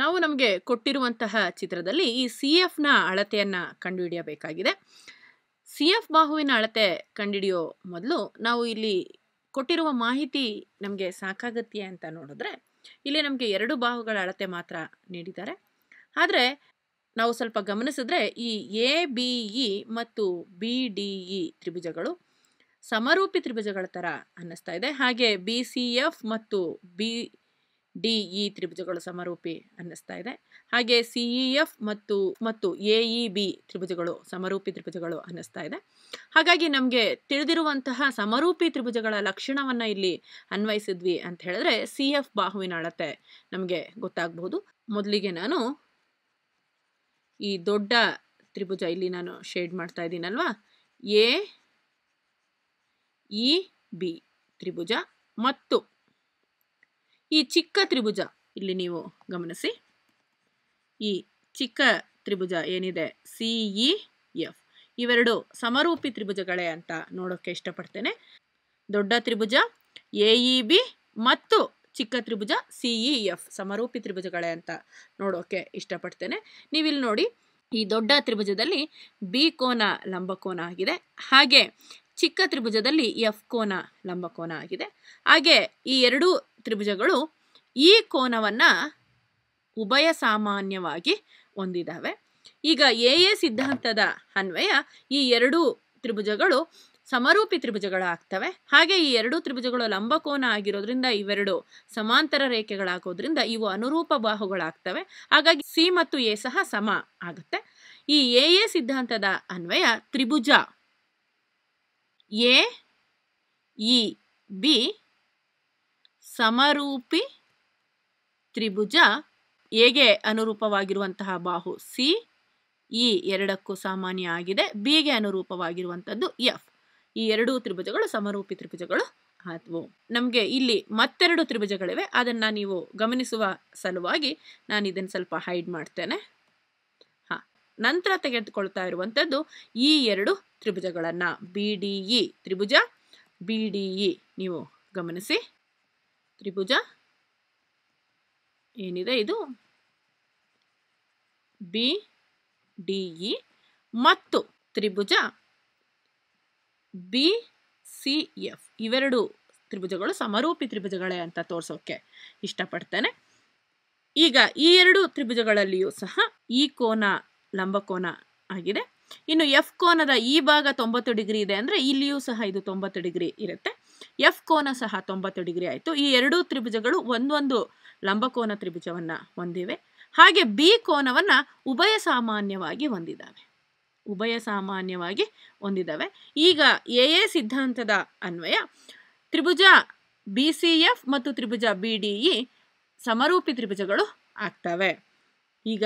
ನಾವು ನಮಗೆ ಕೊಟ್ಟಿರುವಂತಹ ಚಿತ್ರದಲ್ಲಿ ಈ ಸಿ ಎಫ್ನ ಅಳತೆಯನ್ನು ಕಂಡುಹಿಡಿಯಬೇಕಾಗಿದೆ ಸಿ ಎಫ್ ಬಾಹುವಿನ ಅಳತೆ ಕಂಡುಹಿಡಿಯೋ ಮೊದಲು ನಾವು ಇಲ್ಲಿ ಕೊಟ್ಟಿರುವ ಮಾಹಿತಿ ನಮಗೆ ಸಾಕಾಗತ್ಯ ಅಂತ ನೋಡಿದ್ರೆ ಇಲ್ಲಿ ನಮಗೆ ಎರಡು ಬಾಹುಗಳ ಅಳತೆ ಮಾತ್ರ ನೀಡಿದ್ದಾರೆ ಆದರೆ ನಾವು ಸ್ವಲ್ಪ ಗಮನಿಸಿದ್ರೆ ಈ ಎ ಬಿ ಇ ಮತ್ತು ಬಿ ಡಿ ಇ ತ್ರಿಭುಜಗಳು ಸಮರೂಪಿ ತ್ರಿಭುಜಗಳ ಥರ ಅನ್ನಿಸ್ತಾ ಇದೆ ಹಾಗೆ ಬಿ ಸಿ ಎಫ್ ಮತ್ತು ಬಿ ಡಿ ಇ ತ್ರಿಭುಜಗಳು ಸಮರೂಪಿ ಅನ್ನಿಸ್ತಾ ಇದೆ ಹಾಗೆ ಸಿಇ ಎಫ್ ಮತ್ತು ಮತ್ತು ಎ ಇ ಬಿ ತ್ರಿಭುಜಗಳು ಸಮರೂಪಿ ತ್ರಿಭುಜಗಳು ಅನ್ನಿಸ್ತಾ ಇದೆ ಹಾಗಾಗಿ ನಮಗೆ ತಿಳಿದಿರುವಂತಹ ಸಮರೂಪಿ ತ್ರಿಭುಜಗಳ ಲಕ್ಷಣವನ್ನು ಇಲ್ಲಿ ಅನ್ವಯಿಸಿದ್ವಿ ಅಂತ ಹೇಳಿದ್ರೆ ಸಿ ಎಫ್ ಬಾಹುವಿನ ಅಳತೆ ನಮಗೆ ಗೊತ್ತಾಗಬಹುದು ಮೊದಲಿಗೆ ನಾನು ಈ ದೊಡ್ಡ ತ್ರಿಭುಜ ಇಲ್ಲಿ ನಾನು ಶೇಡ್ ಮಾಡ್ತಾ ಇದ್ದೀನಲ್ವಾ ಎ ಇ ಬಿ ತ್ರಿಭುಜ ಮತ್ತು ಈ ಚಿಕ್ಕ ತ್ರಿಭುಜ ಇಲ್ಲಿ ನೀವು ಗಮನಿಸಿ ಈ ಚಿಕ್ಕ ತ್ರಿಭುಜ ಏನಿದೆ ಸಿಇ ಎಫ್ e, ಇವೆರಡು ಸಮರೂಪಿ ತ್ರಿಭುಜಗಳೇ ಅಂತ ನೋಡೋಕ್ಕೆ ಇಷ್ಟಪಡ್ತೇನೆ ದೊಡ್ಡ ತ್ರಿಭುಜ ಎ ಇ ಬಿ ಮತ್ತು ಚಿಕ್ಕ ತ್ರಿಭುಜ ಸಿಇ ಎಫ್ e, ಸಮರೂಪಿ ತ್ರಿಭುಜಗಳೇ ಅಂತ ನೋಡೋಕ್ಕೆ ಇಷ್ಟಪಡ್ತೇನೆ ನೀವಿಲ್ಲಿ ನೋಡಿ ಈ ದೊಡ್ಡ ತ್ರಿಭುಜದಲ್ಲಿ ಬಿ ಕೋನ ಲಂಬಕೋನ ಆಗಿದೆ ಹಾಗೆ ಚಿಕ್ಕ ತ್ರಿಭುಜದಲ್ಲಿ ಎಫ್ ಕೋನ ಲಂಬಕೋನ ಆಗಿದೆ ಹಾಗೆ ಈ ಎರಡೂ ತ್ರಿಭುಜಗಳು ಈ ಕೋನವನ್ನು ಉಭಯ ಸಾಮಾನ್ಯವಾಗಿ ಹೊಂದಿದ್ದಾವೆ ಈಗ ಎ ಎ ಸಿದ್ಧಾಂತದ ಅನ್ವಯ ಈ ಎರಡೂ ತ್ರಿಭುಜಗಳು ಸಮರೂಪಿ ತ್ರಿಭುಜಗಳಾಗ್ತವೆ ಹಾಗೆ ಈ ಎರಡು ತ್ರಿಭುಜಗಳು ಲಂಬಕೋನ ಆಗಿರೋದ್ರಿಂದ ಇವೆರಡು ಸಮಾಂತರ ರೇಖೆಗಳಾಗೋದ್ರಿಂದ ಇವು ಅನುರೂಪ ಬಾಹುಗಳಾಗ್ತವೆ ಹಾಗಾಗಿ ಸಿ ಮತ್ತು ಎ ಸಹ ಸಮ ಆಗುತ್ತೆ ಈ ಎ ಎ ಸಿದ್ಧಾಂತದ ಅನ್ವಯ ತ್ರಿಭುಜ ಎ ಇ ಬಿ ಸಮರೂಪಿ ತ್ರಿಭುಜ ಎಗೆ ಅನುರೂಪವಾಗಿರುವಂತಹ ಬಾಹು ಸಿ ಇ ಎರಡಕ್ಕೂ ಸಾಮಾನ್ಯ ಆಗಿದೆ ಬಿಗೆ ಅನುರೂಪವಾಗಿರುವಂಥದ್ದು ಎಫ್ ಈ ಎರಡೂ ತ್ರಿಭುಜಗಳು ಸಮರೂಪಿ ತ್ರಿಭುಜಗಳು ಆದವು ನಮಗೆ ಇಲ್ಲಿ ಮತ್ತೆರಡು ತ್ರಿಭುಜಗಳಿವೆ ಅದನ್ನು ನೀವು ಗಮನಿಸುವ ಸಲುವಾಗಿ ನಾನು ಇದನ್ನು ಸ್ವಲ್ಪ ಹೈಡ್ ಮಾಡ್ತೇನೆ ಹಾಂ ನಂತರ ತೆಗೆದುಕೊಳ್ತಾ ಇರುವಂಥದ್ದು ಈ ಎರಡು ತ್ರಿಭುಜಗಳನ್ನು ಬಿ ಡಿ ಇ ತ್ರಿಭುಜ ಬಿ ಡಿ ಇ ನೀವು ಗಮನಿಸಿ ತ್ರಿಭುಜ ಏನಿದೆ ಇದು ಬಿ ಡಿಇ ಮತ್ತು ತ್ರಿಭುಜ ಬಿ ಸಿ ಎಫ್ ಇವೆರಡು ತ್ರಿಭುಜಗಳು ಸಮರೂಪಿ ತ್ರಿಭುಜಗಳೇ ಅಂತ ತೋರಿಸೋಕ್ಕೆ ಇಷ್ಟಪಡ್ತೇನೆ ಈಗ ಈ ಎರಡು ತ್ರಿಭುಜಗಳಲ್ಲಿಯೂ ಸಹ ಈ ಕೋನ ಲಂಬಕೋನ ಆಗಿದೆ ಇನ್ನು ಎಫ್ ಕೋನದ ಈ ಭಾಗ ತೊಂಬತ್ತು ಡಿಗ್ರಿ ಇದೆ ಅಂದರೆ ಇಲ್ಲಿಯೂ ಸಹ ಇದು ತೊಂಬತ್ತು ಡಿಗ್ರಿ ಇರುತ್ತೆ ಎಫ್ ಕೋನ ಸಹ ತೊಂಬತ್ತು ಡಿಗ್ರಿ ಆಯಿತು ಈ ಎರಡೂ ತ್ರಿಭುಜಗಳು ಒಂದೊಂದು ಲಂಬಕೋನ ತ್ರಿಭುಜವನ್ನು ಹೊಂದಿವೆ ಹಾಗೆ ಬಿ ಕೋನವನ್ನು ಉಭಯ ಸಾಮಾನ್ಯವಾಗಿ ಹೊಂದಿದ್ದಾವೆ ಉಭಯ ಸಾಮಾನ್ಯವಾಗಿ ಹೊಂದಿದ್ದಾವೆ ಈಗ ಎ ಎ ಸಿದ್ಧಾಂತದ ಅನ್ವಯ ತ್ರಿಭುಜ ಬಿ ಸಿ ಎಫ್ ಮತ್ತು ತ್ರಿಭುಜ ಬಿ ಡಿ ಇ ಸಮರೂಪಿ ತ್ರಿಭುಜಗಳು ಆಗ್ತವೆ ಈಗ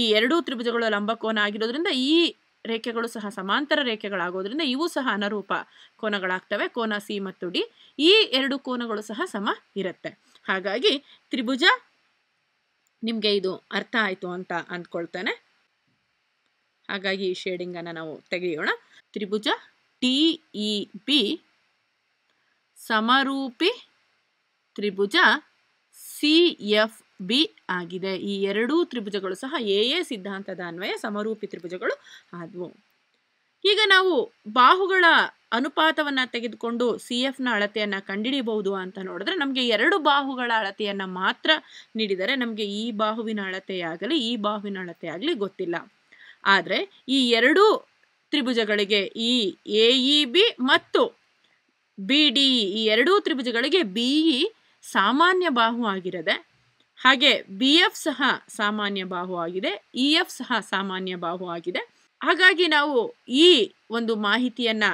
ಈ ಎರಡೂ ತ್ರಿಭುಜಗಳು ಲಂಬಕೋನ ಆಗಿರೋದ್ರಿಂದ ಈ ರೇಖೆಗಳು ಸಹ ಸಮಾಂತರ ರೇಖೆಗಳಾಗೋದ್ರಿಂದ ಇವು ಸಹ ಅನರೂಪ ಕೋನಗಳಾಗ್ತವೆ ಕೋನ ಸಿ ಮತ್ತು ಡಿ ಈ ಎರಡು ಕೋನಗಳು ಸಹ ಸಮ ಇರುತ್ತೆ ಹಾಗಾಗಿ ತ್ರಿಭುಜ ನಿಮಗೆ ಇದು ಅರ್ಥ ಆಯಿತು ಅಂತ ಅಂದ್ಕೊಳ್ತೇನೆ ಹಾಗಾಗಿ ಈ ಶೇಡಿಂಗನ್ನು ನಾವು ತೆಗೆಯೋಣ ತ್ರಿಭುಜ ಟಿ ಇ ಬಿ ಸಮರೂಪಿ ತ್ರಿಭುಜ ಸಿ ಎಫ್ ಬಿ ಆಗಿದೆ ಈ ಎರಡೂ ತ್ರಿಭುಜಗಳು ಸಹ ಎ ಎ ಸಿದ್ಧಾಂತದ ಅನ್ವಯ ಸಮರೂಪಿ ತ್ರಿಭುಜಗಳು ಆದವು ಈಗ ನಾವು ಬಾಹುಗಳ ಅನುಪಾತವನ್ನು ತೆಗೆದುಕೊಂಡು ಸಿ ಎಫ್ನ ಅಳತೆಯನ್ನು ಕಂಡಿಡಿಯಬಹುದು ಅಂತ ನೋಡಿದ್ರೆ ನಮಗೆ ಎರಡು ಬಾಹುಗಳ ಅಳತೆಯನ್ನು ಮಾತ್ರ ನೀಡಿದರೆ ನಮಗೆ ಈ ಬಾಹುವಿನ ಅಳತೆಯಾಗಲಿ ಈ ಬಾಹುವಿನ ಅಳತೆಯಾಗಲಿ ಗೊತ್ತಿಲ್ಲ ಆದರೆ ಈ ಎರಡೂ ತ್ರಿಭುಜಗಳಿಗೆ ಈ ಎ ಇ ಬಿ ಮತ್ತು ಬಿ ಡಿ ಈ ಎರಡೂ ತ್ರಿಭುಜಗಳಿಗೆ ಇ ಸಾಮಾನ್ಯ ಬಾಹು ಆಗಿರದೆ ಹಾಗೆ ಬಿ ಎಫ್ ಸಹ ಸಾಮಾನ್ಯ ಬಾಹು ಆಗಿದೆ ಇ e ಎಫ್ ಸಹ ಸಾಮಾನ್ಯ ಬಾಹು ಆಗಿದೆ ಹಾಗಾಗಿ ನಾವು ಈ ಒಂದು ಮಾಹಿತಿಯನ್ನು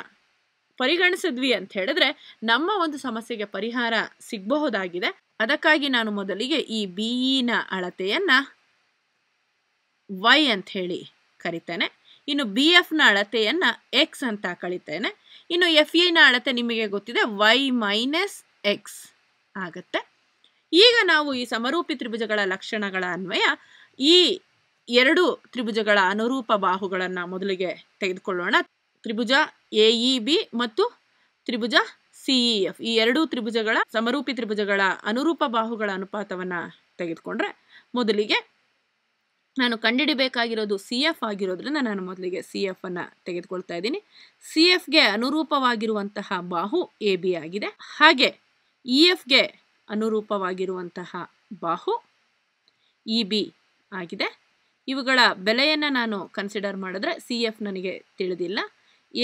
ಪರಿಗಣಿಸಿದ್ವಿ ಅಂತ ಹೇಳಿದ್ರೆ ನಮ್ಮ ಒಂದು ಸಮಸ್ಯೆಗೆ ಪರಿಹಾರ ಸಿಗಬಹುದಾಗಿದೆ ಅದಕ್ಕಾಗಿ ನಾನು ಮೊದಲಿಗೆ ಈ e ನ ಅಳತೆಯನ್ನು ವೈ ಅಂತ ಹೇಳಿ ಕರಿತೇನೆ ಇನ್ನು ಬಿ ಎಫ್ನ ಅಳತೆಯನ್ನು ಎಕ್ಸ್ ಅಂತ ಕಳಿತೇನೆ ಇನ್ನು ಎಫ್ e ನ ಅಳತೆ ನಿಮಗೆ ಗೊತ್ತಿದೆ ವೈ ಮೈನಸ್ ಎಕ್ಸ್ ಆಗುತ್ತೆ ಈಗ ನಾವು ಈ ಸಮರೂಪಿ ತ್ರಿಭುಜಗಳ ಲಕ್ಷಣಗಳ ಅನ್ವಯ ಈ ಎರಡು ತ್ರಿಭುಜಗಳ ಅನುರೂಪ ಬಾಹುಗಳನ್ನು ಮೊದಲಿಗೆ ತೆಗೆದುಕೊಳ್ಳೋಣ ತ್ರಿಭುಜ ಎ ಇ ಬಿ ಮತ್ತು ತ್ರಿಭುಜ ಸಿಇ ಎಫ್ ಈ ಎರಡು ತ್ರಿಭುಜಗಳ ಸಮರೂಪಿ ತ್ರಿಭುಜಗಳ ಅನುರೂಪ ಬಾಹುಗಳ ಅನುಪಾತವನ್ನು ತೆಗೆದುಕೊಂಡ್ರೆ ಮೊದಲಿಗೆ ನಾನು ಕಂಡಿಡಿಬೇಕಾಗಿರೋದು ಸಿ ಎಫ್ ಆಗಿರೋದ್ರಿಂದ ನಾನು ಮೊದಲಿಗೆ ಸಿ ಎಫ್ ಅನ್ನು ತೆಗೆದುಕೊಳ್ತಾ ಇದ್ದೀನಿ ಸಿ ಎಫ್ಗೆ ಅನುರೂಪವಾಗಿರುವಂತಹ ಬಾಹು ಎ ಬಿ ಆಗಿದೆ ಹಾಗೆ ಇ ಎಫ್ಗೆ ಅನುರೂಪವಾಗಿರುವಂತಹ ಬಾಹು ಇ ಬಿ ಆಗಿದೆ ಇವುಗಳ ಬೆಲೆಯನ್ನು ನಾನು ಕನ್ಸಿಡರ್ ಮಾಡಿದ್ರೆ ಸಿ ಎಫ್ ನನಗೆ ತಿಳಿದಿಲ್ಲ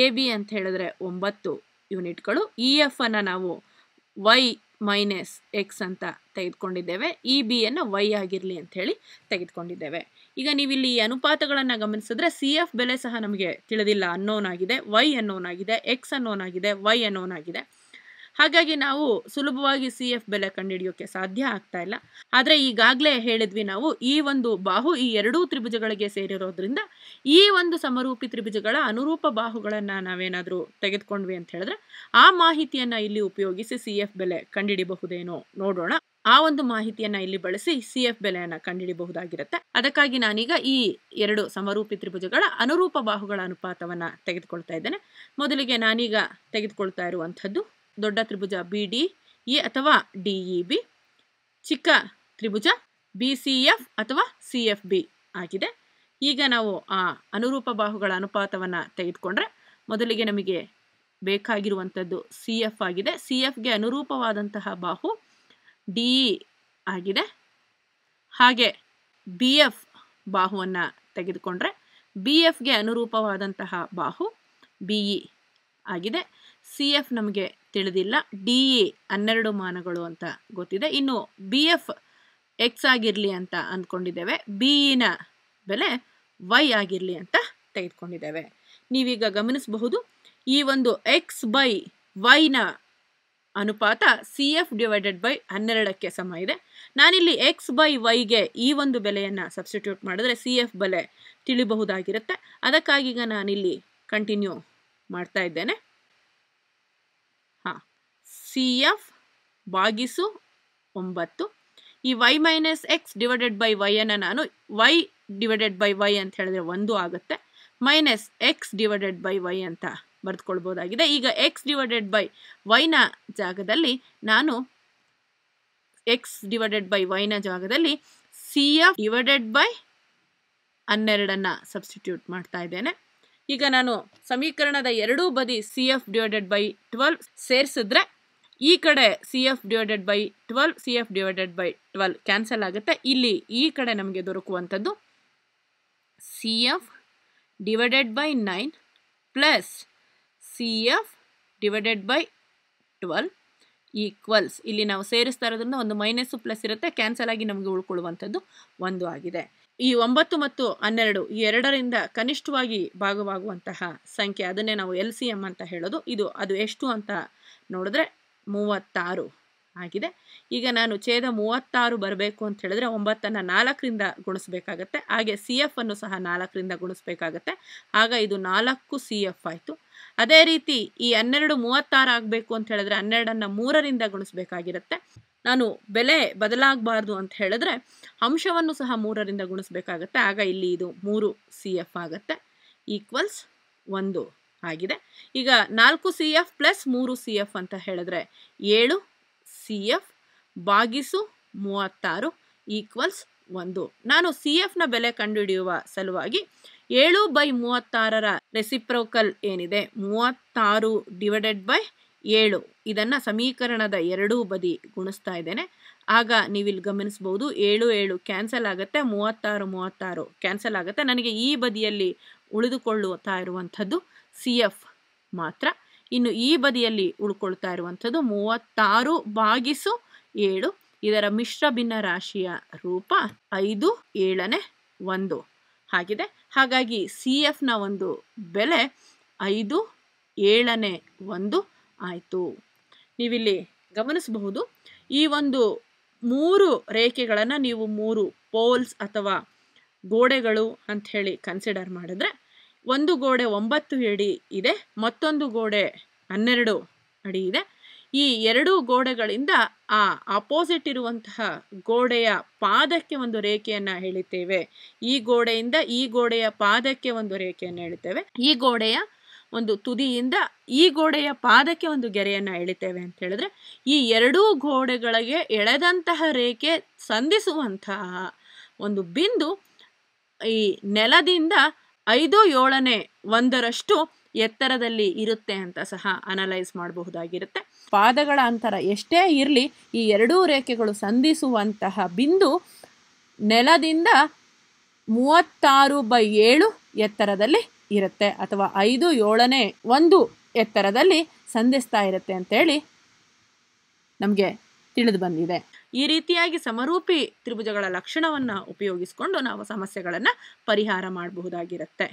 ಎ ಬಿ ಅಂತ ಹೇಳಿದ್ರೆ ಒಂಬತ್ತು ಯೂನಿಟ್ಗಳು ಇ ಎಫ್ ಅನ್ನು ನಾವು ವೈ ಮೈನಸ್ ಎಕ್ಸ್ ಅಂತ ತೆಗೆದುಕೊಂಡಿದ್ದೇವೆ ಇ ಬಿ ಅನ್ನು ವೈ ಆಗಿರಲಿ ಅಂತ ಹೇಳಿ ತೆಗೆದುಕೊಂಡಿದ್ದೇವೆ ಈಗ ನೀವು ಇಲ್ಲಿ ಅನುಪಾತಗಳನ್ನು ಗಮನಿಸಿದ್ರೆ ಸಿ ಎಫ್ ಬೆಲೆ ಸಹ ನಮಗೆ ತಿಳಿದಿಲ್ಲ ಅನ್ನೋನ್ ಆಗಿದೆ ವೈ ಅನ್ನೋನ್ ಆಗಿದೆ ಎಕ್ಸ್ ಅನ್ನೋನ್ ಆಗಿದೆ ವೈ ಅನ್ನೋನ್ ಆಗಿದೆ ಹಾಗಾಗಿ ನಾವು ಸುಲಭವಾಗಿ ಸಿ ಎಫ್ ಬೆಲೆ ಕಂಡುಹಿಡಿಯೋಕೆ ಸಾಧ್ಯ ಆಗ್ತಾ ಇಲ್ಲ ಆದರೆ ಈಗಾಗಲೇ ಹೇಳಿದ್ವಿ ನಾವು ಈ ಒಂದು ಬಾಹು ಈ ಎರಡೂ ತ್ರಿಭುಜಗಳಿಗೆ ಸೇರಿರೋದ್ರಿಂದ ಈ ಒಂದು ಸಮರೂಪಿ ತ್ರಿಭುಜಗಳ ಅನುರೂಪ ಬಾಹುಗಳನ್ನು ನಾವೇನಾದರೂ ತೆಗೆದುಕೊಂಡ್ವಿ ಅಂತ ಹೇಳಿದ್ರೆ ಆ ಮಾಹಿತಿಯನ್ನ ಇಲ್ಲಿ ಉಪಯೋಗಿಸಿ ಸಿ ಎಫ್ ಬೆಲೆ ಕಂಡುಹಿಡಿಬಹುದೇನೋ ನೋಡೋಣ ಆ ಒಂದು ಮಾಹಿತಿಯನ್ನ ಇಲ್ಲಿ ಬಳಸಿ ಸಿ ಎಫ್ ಬೆಲೆಯನ್ನ ಕಂಡುಹಿಡಿಯಬಹುದಾಗಿರುತ್ತೆ ಅದಕ್ಕಾಗಿ ನಾನೀಗ ಈ ಎರಡು ಸಮರೂಪಿ ತ್ರಿಭುಜಗಳ ಅನುರೂಪ ಬಾಹುಗಳ ಅನುಪಾತವನ್ನ ತೆಗೆದುಕೊಳ್ತಾ ಇದ್ದೇನೆ ಮೊದಲಿಗೆ ನಾನೀಗ ತೆಗೆದುಕೊಳ್ತಾ ಇರುವಂಥದ್ದು ದೊಡ್ಡ ತ್ರಿಭುಜ ಬಿ ಡಿ ಇ ಅಥವಾ ಡಿ ಇ ಬಿ ಚಿಕ್ಕ ತ್ರಿಭುಜ ಬಿ ಸಿ ಎಫ್ ಅಥವಾ ಸಿ ಎಫ್ ಬಿ ಆಗಿದೆ ಈಗ ನಾವು ಆ ಅನುರೂಪ ಬಾಹುಗಳ ಅನುಪಾತವನ್ನು ತೆಗೆದುಕೊಂಡ್ರೆ ಮೊದಲಿಗೆ ನಮಗೆ ಬೇಕಾಗಿರುವಂಥದ್ದು ಸಿ ಎಫ್ ಆಗಿದೆ ಸಿ ಎಫ್ಗೆ ಅನುರೂಪವಾದಂತಹ ಬಾಹು ಡಿ ಆಗಿದೆ ಹಾಗೆ ಬಿ ಎಫ್ ಬಾಹುವನ್ನು ತೆಗೆದುಕೊಂಡ್ರೆ ಬಿ ಎಫ್ಗೆ ಅನುರೂಪವಾದಂತಹ ಬಾಹು ಬಿ ಇ ಆಗಿದೆ ಸಿ ಎಫ್ ನಮಗೆ ತಿಳಿದಿಲ್ಲ ಡಿ ಎ ಹನ್ನೆರಡು ಮಾನಗಳು ಅಂತ ಗೊತ್ತಿದೆ ಇನ್ನು ಬಿ ಎಫ್ ಎಕ್ಸ್ ಆಗಿರಲಿ ಅಂತ ಅಂದ್ಕೊಂಡಿದ್ದೇವೆ ಬಿ ಇನ ಬೆಲೆ ವೈ ಆಗಿರಲಿ ಅಂತ ತೆಗೆದುಕೊಂಡಿದ್ದೇವೆ ನೀವೀಗ ಗಮನಿಸಬಹುದು ಈ ಒಂದು ಎಕ್ಸ್ ಬೈ ವೈನ ಅನುಪಾತ ಸಿ ಎಫ್ ಡಿವೈಡೆಡ್ ಬೈ ಹನ್ನೆರಡಕ್ಕೆ ಸಮ ಇದೆ ನಾನಿಲ್ಲಿ ಎಕ್ಸ್ ಬೈ ವೈಗೆ ಈ ಒಂದು ಬೆಲೆಯನ್ನು ಸಬ್ಸ್ಟಿಟ್ಯೂಟ್ ಮಾಡಿದ್ರೆ ಸಿ ಎಫ್ ಬೆಲೆ ತಿಳಿಬಹುದಾಗಿರುತ್ತೆ ಅದಕ್ಕಾಗಿ ಈಗ ನಾನಿಲ್ಲಿ ಕಂಟಿನ್ಯೂ ಮಾಡ್ತಾ ಇದ್ದೇನೆ ಸಿ ಎಫ್ ಭಾಗಿಸು ಒಂಬತ್ತು ಈ Y minus X divided by Y ಅನ್ನು ನಾನು ವೈ ಡಿವೈಡೆಡ್ ಬೈ ವೈ ಅಂತ ಹೇಳಿದ್ರೆ ಒಂದು ಆಗುತ್ತೆ minus X divided by Y ಅಂತ ಬರೆದುಕೊಳ್ಬೋದಾಗಿದೆ ಈಗ ಎಕ್ಸ್ ಡಿವೈಡೆಡ್ ಬೈ ವೈನ ಜಾಗದಲ್ಲಿ ನಾನು ಎಕ್ಸ್ ಡಿವೈಡೆಡ್ ಬೈ ವೈನ ಜಾಗದಲ್ಲಿ ಸಿ ಎಫ್ ಡಿವೈಡೆಡ್ ಬೈ ಹನ್ನೆರಡನ್ನು ಸಬ್ಸ್ಟಿಟ್ಯೂಟ್ ಮಾಡ್ತಾ ಇದ್ದೇನೆ ಈಗ ನಾನು ಸಮೀಕರಣದ ಎರಡೂ ಬದಿ C F divided by twelve ಸೇರಿಸಿದ್ರೆ ಈ ಕಡೆ C F divided by twelve C F divided by twelve cancel ಆಗುತ್ತೆ ಇಲ್ಲಿ ಈ ಕಡೆ ನಮಗೆ ದೊರಕುವಂಥದ್ದು C F divided by nine plus C F divided by twelve equals ಇಲ್ಲಿ ನಾವು ಸೇರಿಸ್ತಾ ಇರೋದ್ರಿಂದ ಒಂದು ಮೈನಸ್ಸು ಪ್ಲಸ್ ಇರುತ್ತೆ ಕ್ಯಾನ್ಸಲ್ ಆಗಿ ನಮಗೆ ಉಳ್ಕೊಳ್ಳುವಂಥದ್ದು ಒಂದು ಆಗಿದೆ ಈ ಒಂಬತ್ತು ಮತ್ತು ಹನ್ನೆರಡು ಈ ಎರಡರಿಂದ ಕನಿಷ್ಠವಾಗಿ ಭಾಗವಾಗುವಂತಹ ಸಂಖ್ಯೆ ಅದನ್ನೇ ನಾವು ಎಲ್ ಸಿ ಎಮ್ ಅಂತ ಹೇಳೋದು ಇದು ಅದು ಎಷ್ಟು ಅಂತ ನೋಡಿದ್ರೆ ಮೂವತ್ತಾರು ಆಗಿದೆ ಈಗ ನಾನು ಛೇದ ಮೂವತ್ತಾರು ಬರಬೇಕು ಅಂತ ಹೇಳಿದ್ರೆ ಒಂಬತ್ತನ್ನು ನಾಲ್ಕರಿಂದ ಗುಣಿಸ್ಬೇಕಾಗತ್ತೆ ಹಾಗೆ ಸಿ ಎಫ್ ಅನ್ನು ಸಹ ನಾಲ್ಕರಿಂದ ಗುಣಿಸ್ಬೇಕಾಗತ್ತೆ ಆಗ ಇದು ನಾಲ್ಕು ಸಿ ಎಫ್ ಆಯಿತು ಅದೇ ರೀತಿ ಈ ಹನ್ನೆರಡು ಮೂವತ್ತಾರು ಆಗಬೇಕು ಅಂತ ಹೇಳಿದ್ರೆ ಹನ್ನೆರಡನ್ನು ಮೂರರಿಂದ ಗುಣಿಸ್ಬೇಕಾಗಿರುತ್ತೆ ನಾನು ಬೆಲೆ ಬದಲಾಗಬಾರ್ದು ಅಂತ ಹೇಳಿದ್ರೆ ಅಂಶವನ್ನು ಸಹ ಮೂರರಿಂದ ಗುಣಿಸ್ಬೇಕಾಗತ್ತೆ ಆಗ ಇಲ್ಲಿ ಇದು ಮೂರು ಸಿ ಎಫ್ ಆಗುತ್ತೆ ಈಕ್ವಲ್ಸ್ ಒಂದು ಆಗಿದೆ ಈಗ ನಾಲ್ಕು ಸಿ ಎಫ್ ಪ್ಲಸ್ ಮೂರು ಸಿ ಎಫ್ ಅಂತ ಹೇಳಿದ್ರೆ ಏಳು ಸಿ ಎಫ್ ಬಾಗಿಸು ಮೂವತ್ತಾರು ಈಕ್ವಲ್ಸ್ ಒಂದು ನಾನು ಸಿ ಎಫ್ನ ಬೆಲೆ ಕಂಡುಹಿಡಿಯುವ ಸಲುವಾಗಿ ಏಳು ಬೈ ಮೂವತ್ತಾರರ ರೆಸಿಪ್ರೋಕಲ್ ಏನಿದೆ ಮೂವತ್ತಾರು ಡಿವೈಡೆಡ್ ಬೈ ಏಳು ಇದನ್ನು ಸಮೀಕರಣದ ಎರಡೂ ಬದಿ ಗುಣಿಸ್ತಾ ಇದ್ದೇನೆ ಆಗ ನೀವಿಲ್ಲಿ ಗಮನಿಸ್ಬೋದು ಏಳು ಏಳು ಕ್ಯಾನ್ಸಲ್ ಆಗುತ್ತೆ ಮೂವತ್ತಾರು ಮೂವತ್ತಾರು ಕ್ಯಾನ್ಸಲ್ ಆಗುತ್ತೆ ನನಗೆ ಈ ಬದಿಯಲ್ಲಿ ಉಳಿದುಕೊಳ್ಳುತ್ತಾ ಇರುವಂಥದ್ದು ಸಿ ಎಫ್ ಮಾತ್ರ ಇನ್ನು ಈ ಬದಿಯಲ್ಲಿ ಉಳ್ಕೊಳ್ತಾ ಇರುವಂಥದ್ದು ಮೂವತ್ತಾರು ಬಾಗಿಸು ಏಳು ಇದರ ಮಿಶ್ರ ಭಿನ್ನ ರಾಶಿಯ ರೂಪ ಐದು ಏಳನೇ ಒಂದು ಆಗಿದೆ ಹಾಗಾಗಿ ಸಿ ಎಫ್ನ ಒಂದು ಬೆಲೆ ಐದು ಏಳನೇ ಒಂದು ಆಯಿತು ನೀವಿಲ್ಲಿ ಗಮನಿಸಬಹುದು ಈ ಒಂದು ಮೂರು ರೇಖೆಗಳನ್ನು ನೀವು ಮೂರು ಪೋಲ್ಸ್ ಅಥವಾ ಗೋಡೆಗಳು ಅಂಥೇಳಿ ಕನ್ಸಿಡರ್ ಮಾಡಿದ್ರೆ ಒಂದು ಗೋಡೆ ಒಂಬತ್ತು ಅಡಿ ಇದೆ ಮತ್ತೊಂದು ಗೋಡೆ ಹನ್ನೆರಡು ಅಡಿ ಇದೆ ಈ ಎರಡೂ ಗೋಡೆಗಳಿಂದ ಆ ಅಪೋಸಿಟ್ ಇರುವಂತಹ ಗೋಡೆಯ ಪಾದಕ್ಕೆ ಒಂದು ರೇಖೆಯನ್ನು ಹೇಳುತ್ತೇವೆ ಈ ಗೋಡೆಯಿಂದ ಈ ಗೋಡೆಯ ಪಾದಕ್ಕೆ ಒಂದು ರೇಖೆಯನ್ನು ಹೇಳುತ್ತೇವೆ ಈ ಗೋಡೆಯ ಒಂದು ತುದಿಯಿಂದ ಈ ಗೋಡೆಯ ಪಾದಕ್ಕೆ ಒಂದು ಗೆರೆಯನ್ನು ಎಳಿತೇವೆ ಅಂತ ಹೇಳಿದ್ರೆ ಈ ಎರಡೂ ಗೋಡೆಗಳಿಗೆ ಎಳೆದಂತಹ ರೇಖೆ ಸಂಧಿಸುವಂತಹ ಒಂದು ಬಿಂದು ಈ ನೆಲದಿಂದ ಐದು ಏಳನೇ ಒಂದರಷ್ಟು ಎತ್ತರದಲ್ಲಿ ಇರುತ್ತೆ ಅಂತ ಸಹ ಅನಲೈಸ್ ಮಾಡಬಹುದಾಗಿರುತ್ತೆ ಪಾದಗಳ ಅಂತರ ಎಷ್ಟೇ ಇರಲಿ ಈ ಎರಡೂ ರೇಖೆಗಳು ಸಂಧಿಸುವಂತಹ ಬಿಂದು ನೆಲದಿಂದ ಮೂವತ್ತಾರು ಬೈ ಏಳು ಎತ್ತರದಲ್ಲಿ ಇರುತ್ತೆ ಅಥವಾ ಐದು ಏಳನೇ ಒಂದು ಎತ್ತರದಲ್ಲಿ ಸಂಧಿಸ್ತಾ ಇರುತ್ತೆ ಅಂತೇಳಿ ನಮಗೆ ತಿಳಿದು ಬಂದಿದೆ ಈ ರೀತಿಯಾಗಿ ಸಮರೂಪಿ ತ್ರಿಭುಜಗಳ ಲಕ್ಷಣವನ್ನ ಉಪಯೋಗಿಸಿಕೊಂಡು ನಾವು ಸಮಸ್ಯೆಗಳನ್ನು ಪರಿಹಾರ ಮಾಡಬಹುದಾಗಿರುತ್ತೆ